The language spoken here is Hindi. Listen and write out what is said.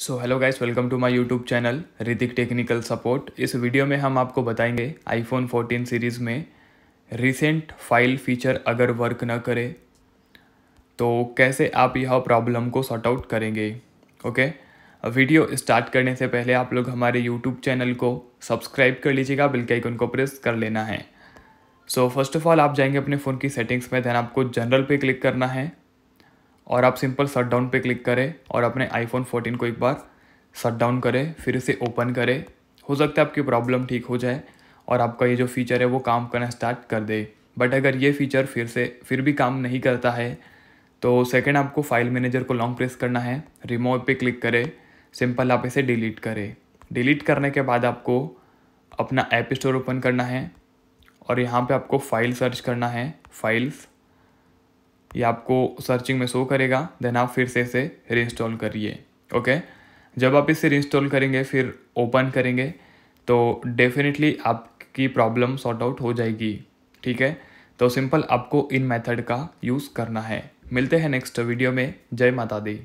so hello guys welcome to my YouTube channel Hrithik technical support इस वीडियो में हम आपको बताएंगे आईफोन 14 सीरीज़ में रिसेंट फाइल फीचर अगर वर्क न करे तो कैसे आप यह प्रॉब्लम को सॉर्ट आउट करेंगे ओके वीडियो स्टार्ट करने से पहले आप लोग हमारे यूट्यूब चैनल को सब्सक्राइब कर लीजिएगा बिल्कुल एक आइकन को प्रेस कर लेना है सो फर्स्ट ऑफ ऑल आप जाएंगे अपने फ़ोन की सेटिंग्स में देन आपको जनरल पे क्लिक करना है और आप सिंपल शट डाउन पर क्लिक करें और अपने आईफोन 14 को एक बार शट डाउन करें फिर इसे ओपन करें हो सकता है आपकी प्रॉब्लम ठीक हो जाए और आपका ये जो फीचर है वो काम करना स्टार्ट कर दे बट अगर ये फीचर फिर से फिर भी काम नहीं करता है तो सेकेंड आपको फाइल मैनेजर को लॉन्ग प्रेस करना है रिमोव पे क्लिक करें सिंपल आप इसे डिलीट करें डिलीट करने के बाद आपको अपना ऐप स्टोर ओपन करना है और यहाँ पे आपको फाइल सर्च करना है फाइल्स ये आपको सर्चिंग में शो करेगा देन आप फिर से इसे रीइंस्टॉल करिए ओके जब आप इसे रीइंस्टॉल करेंगे फिर ओपन करेंगे तो डेफिनेटली आपकी प्रॉब्लम सॉर्ट आउट हो जाएगी ठीक है तो सिंपल आपको इन मेथड का यूज़ करना है मिलते हैं नेक्स्ट वीडियो में जय माता दी